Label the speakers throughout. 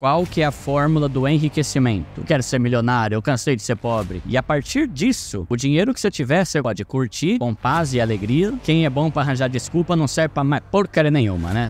Speaker 1: Qual que é a fórmula do enriquecimento? quero ser milionário, eu cansei de ser pobre. E a partir disso, o dinheiro que você tiver, você pode curtir com paz e alegria. Quem é bom para arranjar desculpa não serve pra mais porcaria nenhuma, né?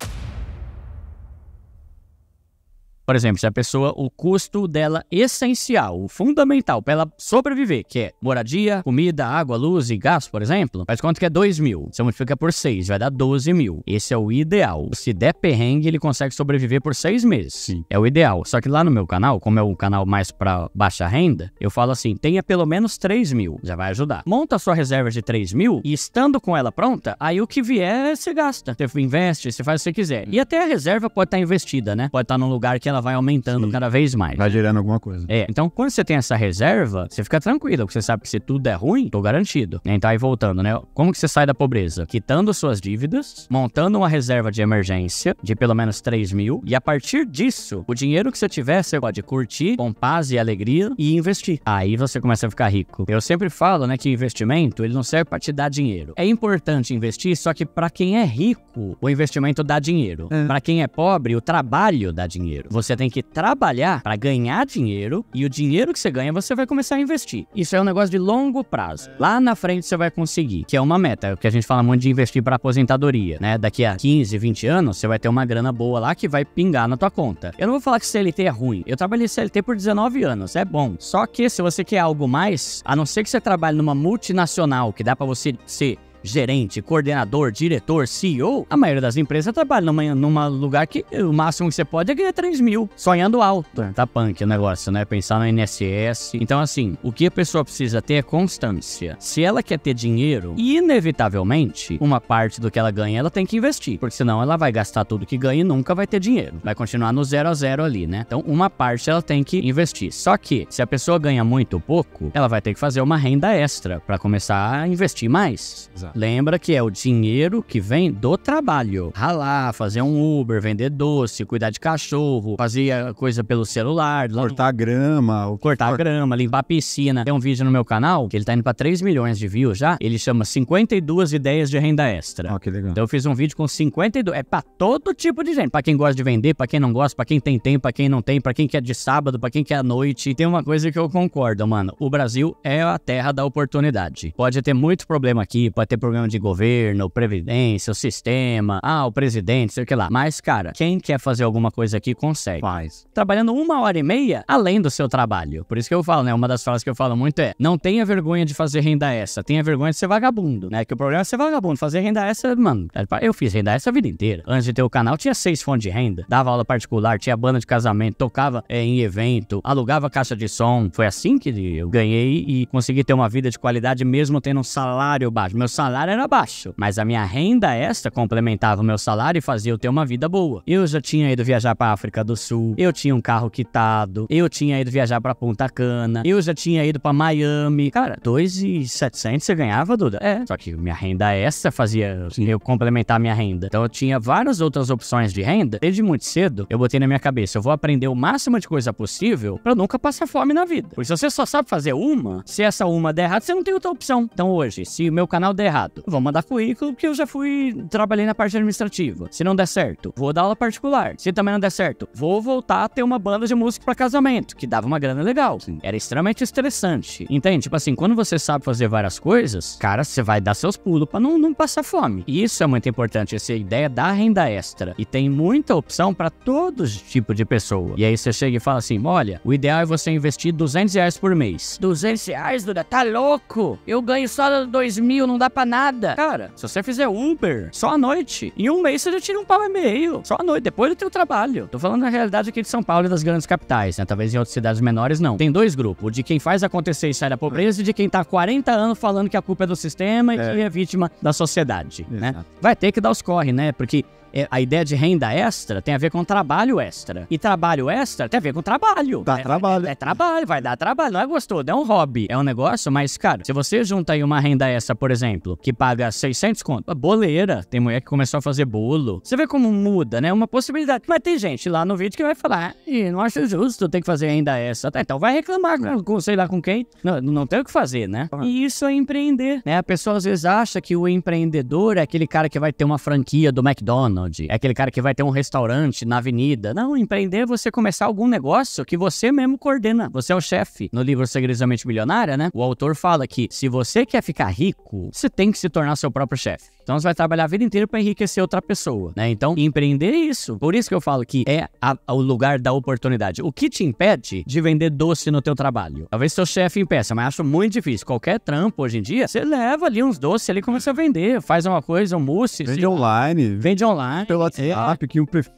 Speaker 1: Por exemplo, se a pessoa, o custo dela essencial, o fundamental para ela sobreviver, que é moradia, comida, água, luz e gás, por exemplo, faz quanto que é 2 mil. Você multiplica por 6, vai dar 12 mil. Esse é o ideal. Se der perrengue, ele consegue sobreviver por 6 meses. Sim. É o ideal. Só que lá no meu canal, como é o canal mais para baixa renda, eu falo assim: tenha pelo menos 3 mil, já vai ajudar. Monta a sua reserva de 3 mil e estando com ela pronta, aí o que vier, você gasta. Você investe, você faz o que você quiser. E até a reserva pode estar tá investida, né? Pode estar tá num lugar que ela ela vai aumentando Sim. cada vez mais. Vai gerando alguma coisa. É. Então, quando você tem essa reserva, você fica tranquilo, porque você sabe que se tudo é ruim, tô garantido. Né, então, aí voltando, né? Como que você sai da pobreza? Quitando suas dívidas, montando uma reserva de emergência de pelo menos 3 mil, e a partir disso, o dinheiro que você tiver, você pode curtir com paz e alegria e investir. Aí você começa a ficar rico. Eu sempre falo, né, que investimento, ele não serve para te dar dinheiro. É importante investir, só que para quem é rico, o investimento dá dinheiro. É. Para quem é pobre, o trabalho dá dinheiro. Você você tem que trabalhar para ganhar dinheiro e o dinheiro que você ganha você vai começar a investir. Isso é um negócio de longo prazo. Lá na frente você vai conseguir, que é uma meta, é que a gente fala muito de investir para aposentadoria, né? Daqui a 15, 20 anos você vai ter uma grana boa lá que vai pingar na tua conta. Eu não vou falar que CLT é ruim. Eu trabalhei CLT por 19 anos, é bom. Só que se você quer algo mais, a não ser que você trabalhe numa multinacional que dá para você ser gerente, coordenador, diretor, CEO, a maioria das empresas trabalha numa, numa lugar que o máximo que você pode é ganhar 3 mil, sonhando alto. Tá punk o negócio, né? Pensar no INSS. Então, assim, o que a pessoa precisa ter é constância. Se ela quer ter dinheiro, inevitavelmente, uma parte do que ela ganha, ela tem que investir, porque senão ela vai gastar tudo que ganha e nunca vai ter dinheiro. Vai continuar no zero a zero ali, né? Então, uma parte ela tem que investir. Só que, se a pessoa ganha muito pouco, ela vai ter que fazer uma renda extra para começar a investir mais. Exato. Lembra que é o dinheiro que vem do trabalho. Ralar, fazer um Uber, vender doce, cuidar de cachorro, fazer coisa pelo celular. Cortar grama. Cortar cor... grama, limpar a piscina. Tem um vídeo no meu canal que ele tá indo pra 3 milhões de views já. Ele chama 52 ideias de renda extra. Ah, que legal. Então eu fiz um vídeo com 52. É pra todo tipo de gente. Pra quem gosta de vender, pra quem não gosta, pra quem tem tempo, pra quem não tem, pra quem quer de sábado, pra quem quer à noite. E tem uma coisa que eu concordo, mano. O Brasil é a terra da oportunidade. Pode ter muito problema aqui, pode ter ter de governo, previdência, o sistema, ah, o presidente, sei o que lá. Mas, cara, quem quer fazer alguma coisa aqui consegue. Faz. Trabalhando uma hora e meia além do seu trabalho. Por isso que eu falo, né? Uma das frases que eu falo muito é: não tenha vergonha de fazer renda essa, tenha vergonha de ser vagabundo, né? Que o problema é ser vagabundo. Fazer renda essa, mano, é eu fiz renda essa a vida inteira. Antes de ter o canal, tinha seis fontes de renda, dava aula particular, tinha banda de casamento, tocava é, em evento, alugava caixa de som. Foi assim que eu ganhei e consegui ter uma vida de qualidade mesmo tendo um salário baixo. Meu salário salário era baixo, mas a minha renda extra complementava o meu salário e fazia eu ter uma vida boa. Eu já tinha ido viajar para África do Sul, eu tinha um carro quitado, eu tinha ido viajar para Punta Cana, eu já tinha ido para Miami. Cara, 2,700 você ganhava, Duda? É. Só que minha renda extra fazia eu complementar minha renda. Então eu tinha várias outras opções de renda. Desde muito cedo, eu botei na minha cabeça, eu vou aprender o máximo de coisa possível para nunca passar fome na vida. Porque se você só sabe fazer uma, se essa uma der errado, você não tem outra opção. Então hoje, se o meu canal der errado, errado. Vou mandar currículo porque eu já fui, trabalhei na parte administrativa. Se não der certo, vou dar aula particular. Se também não der certo, vou voltar a ter uma banda de música para casamento, que dava uma grana legal. Sim. Era extremamente estressante. Entende? Tipo assim, quando você sabe fazer várias coisas, cara, você vai dar seus pulos para não, não passar fome. E isso é muito importante, essa ideia da renda extra. E tem muita opção para todo tipo de pessoa. E aí você chega e fala assim, olha, o ideal é você investir 200 reais por mês. 200 reais, Duda? Tá louco? Eu ganho só 2 mil, não dá pra nada. Cara, se você fizer Uber só à noite, em um mês você já tira um pau e meio. Só à noite, depois do teu trabalho. Tô falando na realidade aqui de São Paulo e das grandes capitais, né? Talvez em outras cidades menores não. Tem dois grupos: o de quem faz acontecer e sai da pobreza e de quem tá 40 anos falando que a culpa é do sistema e é. que é vítima da sociedade, né? Exato. né? Vai ter que dar os corre, né? Porque é, a ideia de renda extra tem a ver com trabalho extra. E trabalho extra tem a ver com trabalho. Dá é, trabalho. É, é, trabalho, vai dar trabalho. Não é gostoso, é um hobby. É um negócio, mas, cara, se você junta aí uma renda extra, por exemplo, que paga 600 conto, boleira, tem mulher que começou a fazer bolo. Você vê como muda, né? É uma possibilidade. Mas tem gente lá no vídeo que vai falar, ah, e não acho justo, tem que fazer renda extra. Tá, então vai reclamar com, sei lá com quem. Não, não tem o que fazer, né? E isso é empreender, né? A pessoa às vezes acha que o empreendedor é aquele cara que vai ter uma franquia do McDonald's é aquele cara que vai ter um restaurante na avenida. Não, empreender é você começar algum negócio que você mesmo coordena. Você é o chefe. No livro Segredos da Mente Milionária, né? O autor fala que se você quer ficar rico, você tem que se tornar seu próprio chefe. Então você vai trabalhar a vida inteira para enriquecer outra pessoa, né? Então, empreender é isso. Por isso que eu falo que é a, o lugar da oportunidade. O que te impede de vender doce no teu trabalho? Talvez seu chefe impeça, mas acho muito difícil. Qualquer trampo hoje em dia, você leva ali uns doces ali e começa a vender, faz uma coisa, um mousse. Vende online. Vende online. Pelo é. WhatsApp, é. que um, perfil.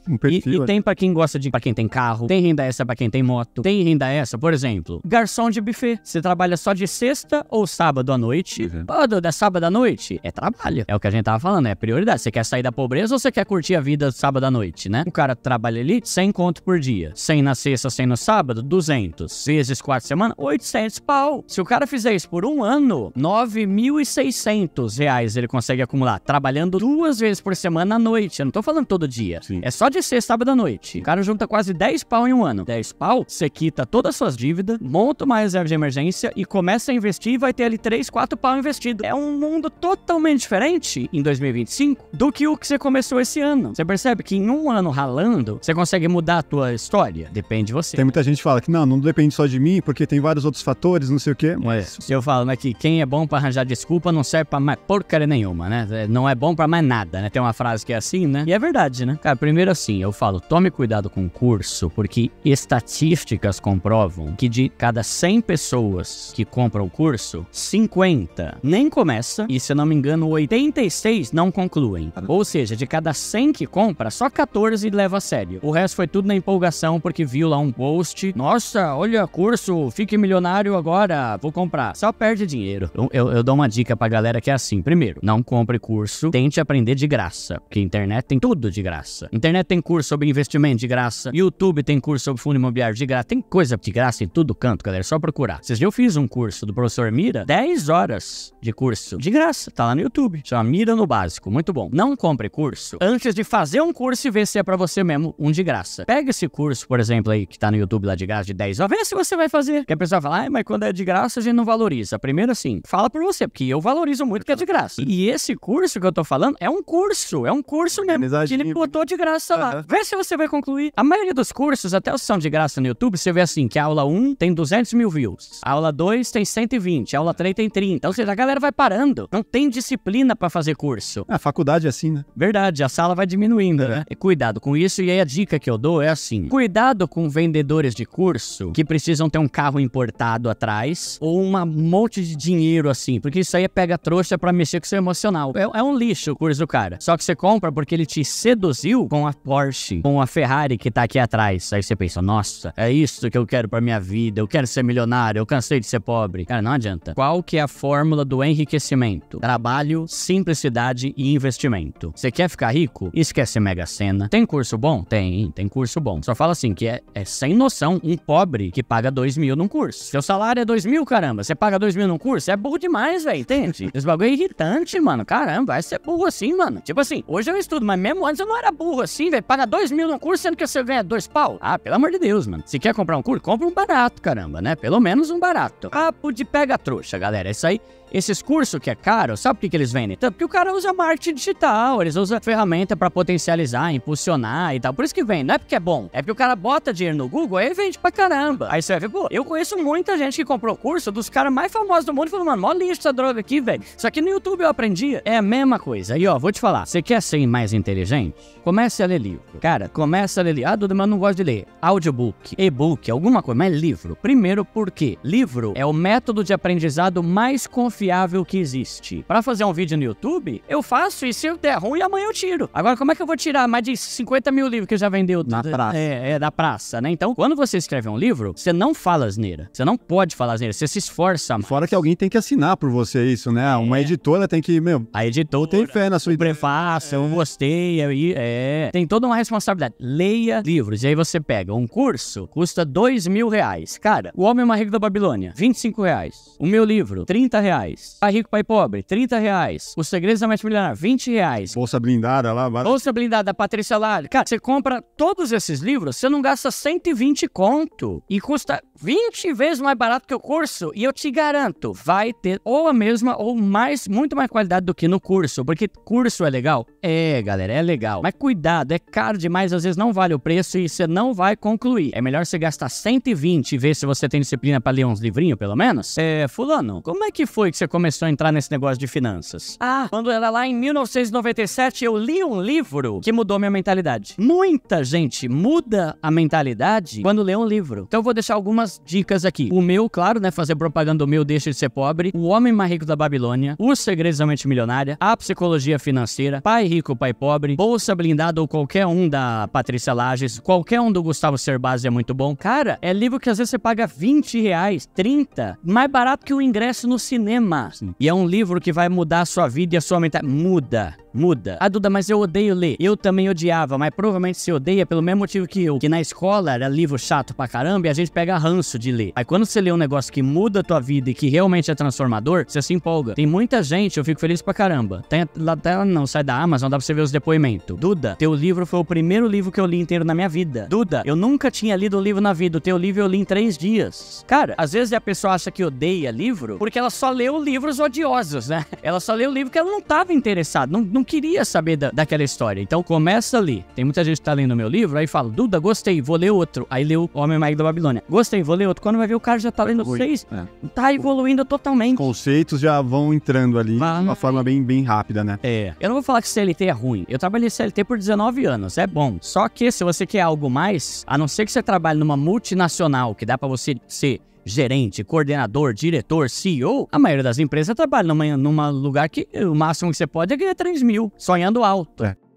Speaker 1: E, e tem para quem gosta de, para quem tem carro, tem renda essa para quem tem moto, tem renda essa, por exemplo, garçom de buffet. Você trabalha só de sexta ou sábado à noite? Uhum. Pô, da é sábado à noite é trabalho. É o que a gente gente tava falando, é prioridade. Você quer sair da pobreza ou você quer curtir a vida sábado à noite, né? O cara trabalha ali 100 conto por dia. 100 na sexta, 100 no sábado, 200. Vezes 4 semanas, 800 pau. Se o cara fizer isso por um ano, 9.600 reais ele consegue acumular. Trabalhando duas vezes por semana à noite. Eu não tô falando todo dia. Sim. É só de sexta, sábado à noite. O cara junta quase 10 pau em um ano. 10 pau, você quita todas as suas dívidas, monta uma reserva de emergência e começa a investir e vai ter ali 3, 4 pau investido. É um mundo totalmente diferente em 2025 do que o que você começou esse ano. Você percebe que em um ano ralando, você consegue mudar a tua história? Depende de você. Tem muita né? gente que fala que não, não depende só de mim, porque tem vários outros fatores, não sei o quê. É, mas... É. Eu falo, né, que quem é bom para arranjar desculpa não serve pra mais porcaria nenhuma, né? É, não é bom para mais nada, né? Tem uma frase que é assim, né? E é verdade, né? Cara, primeiro assim, eu falo, tome cuidado com o curso, porque estatísticas comprovam que de cada 100 pessoas que compram o curso, 50 nem começa e, se eu não me engano, 85 16 não concluem. Tá Ou seja, de cada 100 que compra, só 14 leva a sério. O resto foi tudo na empolgação porque viu lá um post. Nossa, olha, curso, fique milionário agora, vou comprar. Só perde dinheiro. Eu, eu, eu dou uma dica pra galera que é assim. Primeiro, não compre curso, tente aprender de graça. Porque internet tem tudo de graça. Internet tem curso sobre investimento de graça. YouTube tem curso sobre fundo imobiliário de graça. Tem coisa de graça em tudo, canto, galera. É só procurar. Vocês eu fiz um curso do professor Mira, 10 horas de curso de graça. Tá lá no YouTube. Chama mira no básico. Muito bom. Não compre curso antes de fazer um curso e ver se é para você mesmo um de graça. Pega esse curso, por exemplo, aí que tá no YouTube lá de graça de 10 horas, vê se você vai fazer. Que a pessoa fala, ai, mas quando é de graça a gente não valoriza. Primeiro assim, fala por você, porque eu valorizo muito que é de graça. E esse curso que eu tô falando é um curso, é um curso mesmo que ele botou de graça lá. Vê se você vai concluir. A maioria dos cursos, até os que são de graça no YouTube, você vê assim, que a aula 1 tem 200 mil views, a aula 2 tem 120, a aula 3 tem 30. Ou seja, a galera vai parando. Não tem disciplina para fazer fazer curso. Ah, a faculdade é assim, né? Verdade, a sala vai diminuindo, né? é. né? E cuidado com isso. E aí a dica que eu dou é assim: cuidado com vendedores de curso que precisam ter um carro importado atrás ou um monte de dinheiro assim, porque isso aí é pega trouxa para mexer com seu emocional. É, é um lixo o curso do cara. Só que você compra porque ele te seduziu com a Porsche, com a Ferrari que tá aqui atrás. Aí você pensa, nossa, é isso que eu quero para minha vida, eu quero ser milionário, eu cansei de ser pobre. Cara, não adianta. Qual que é a fórmula do enriquecimento? Trabalho, simples velocidade e investimento. Você quer ficar rico? Esquece Mega Sena. Tem curso bom? Tem, tem curso bom. Só fala assim que é, é sem noção um pobre que paga dois mil num curso. Seu salário é dois mil, caramba. Você paga dois mil num curso? É burro demais, velho, entende? Esse bagulho é irritante, mano. Caramba, vai ser burro assim, mano. Tipo assim, hoje eu estudo, mas mesmo antes eu não era burro assim, velho. Paga dois mil num curso sendo que você ganha dois pau. Ah, pelo amor de Deus, mano. Se quer comprar um curso, compra um barato, caramba, né? Pelo menos um barato. Papo de pega trouxa, galera. É Isso aí, esses cursos que é caro, sabe por que, que eles vendem? Tanto o cara usa marketing digital, eles usam ferramenta para potencializar, impulsionar e tal. Por isso que vem, não é porque é bom, é porque o cara bota dinheiro no Google, aí vende pra caramba. Aí você vai ver, pô, eu conheço muita gente que comprou curso dos caras mais famosos do mundo e falou, mano, mó lixo essa droga aqui, velho. Só que no YouTube eu aprendi. É a mesma coisa. Aí ó, vou te falar, você quer ser mais inteligente? Comece a ler livro. Cara, começa a ler livro. Ah, Duda, mas eu não gosto de ler. Audiobook, e-book, alguma coisa, mas livro. Primeiro porque livro é o método de aprendizado mais confiável que existe. Para fazer um vídeo no YouTube, YouTube. Eu faço e se eu der ruim, amanhã eu tiro. Agora, como é que eu vou tirar mais de 50 mil livros que já vendeu? Na praça. É, é, da praça, né? Então, quando você escreve um livro, você não fala asneira. Você não pode falar asneira, você se esforça mais. Fora que alguém tem que assinar por você isso, né? É. Uma editora tem que, meu... A editora... Tem fé na sua... editora. prefácio, é. eu gostei, aí... É... Tem toda uma responsabilidade. Leia livros. E aí você pega um curso, custa 2 mil reais. Cara, O Homem é Rico da Babilônia, 25 reais. O meu livro, 30 reais. A tá Rico, Pai Pobre, 30 reais. O Segredo Beleza mais familiar, 20 reais. Bolsa blindada lá. Barato. Bolsa blindada, Patrícia Lari. Cara, você compra todos esses livros, você não gasta 120 conto. E custa 20 vezes mais barato que o curso. E eu te garanto, vai ter ou a mesma ou mais, muito mais qualidade do que no curso. Porque curso é legal? É, galera, é legal. Mas cuidado, é caro demais, às vezes não vale o preço e você não vai concluir. É melhor você gastar 120 e ver se você tem disciplina para ler uns livrinhos, pelo menos. É, fulano, como é que foi que você começou a entrar nesse negócio de finanças? Ah, quando era lá em 1997 eu li um livro que mudou minha mentalidade. Muita gente muda a mentalidade quando lê um livro. Então eu vou deixar algumas dicas aqui. O meu, claro, né, fazer propaganda do meu Deixa de Ser Pobre, O Homem Mais Rico da Babilônia, Os Segredos da Mente Milionária, A Psicologia Financeira, Pai Rico, Pai Pobre, Bolsa Blindada ou qualquer um da Patrícia Lages, qualquer um do Gustavo Cerbasi é muito bom. Cara, é livro que às vezes você paga 20 reais, 30, mais barato que o ingresso no cinema. Sim. E é um livro que vai mudar a sua vida e a sua somente muda muda. Ah, Duda, mas eu odeio ler. Eu também odiava, mas provavelmente se odeia pelo mesmo motivo que eu. Que na escola era livro chato pra caramba e a gente pega ranço de ler. Aí quando você lê um negócio que muda a tua vida e que realmente é transformador, você se empolga. Tem muita gente, eu fico feliz pra caramba. Tem até não, sai da Amazon, dá pra você ver os depoimentos. Duda, teu livro foi o primeiro livro que eu li inteiro na minha vida. Duda, eu nunca tinha lido um livro na vida. O teu livro eu li em três dias. Cara, às vezes a pessoa acha que odeia livro porque ela só leu livros odiosos, né? Ela só leu livro que ela não tava interessada. não, não não queria saber da, daquela história. Então começa ali. Tem muita gente que tá lendo meu livro, aí fala, Duda, gostei, vou ler outro. Aí leu Homem Mago da Babilônia. Gostei, vou ler outro. Quando vai ver, o cara já tá lendo Oi. seis. É. Tá evoluindo totalmente. conceitos já vão entrando ali de uma forma bem, bem rápida, né? É. Eu não vou falar que CLT é ruim. Eu trabalhei CLT por 19 anos, é bom. Só que se você quer algo mais, a não ser que você trabalhe numa multinacional, que dá para você ser gerente, coordenador, diretor, CEO, a maioria das empresas trabalha numa, numa lugar que o máximo que você pode é ganhar 3 mil, sonhando alto. É.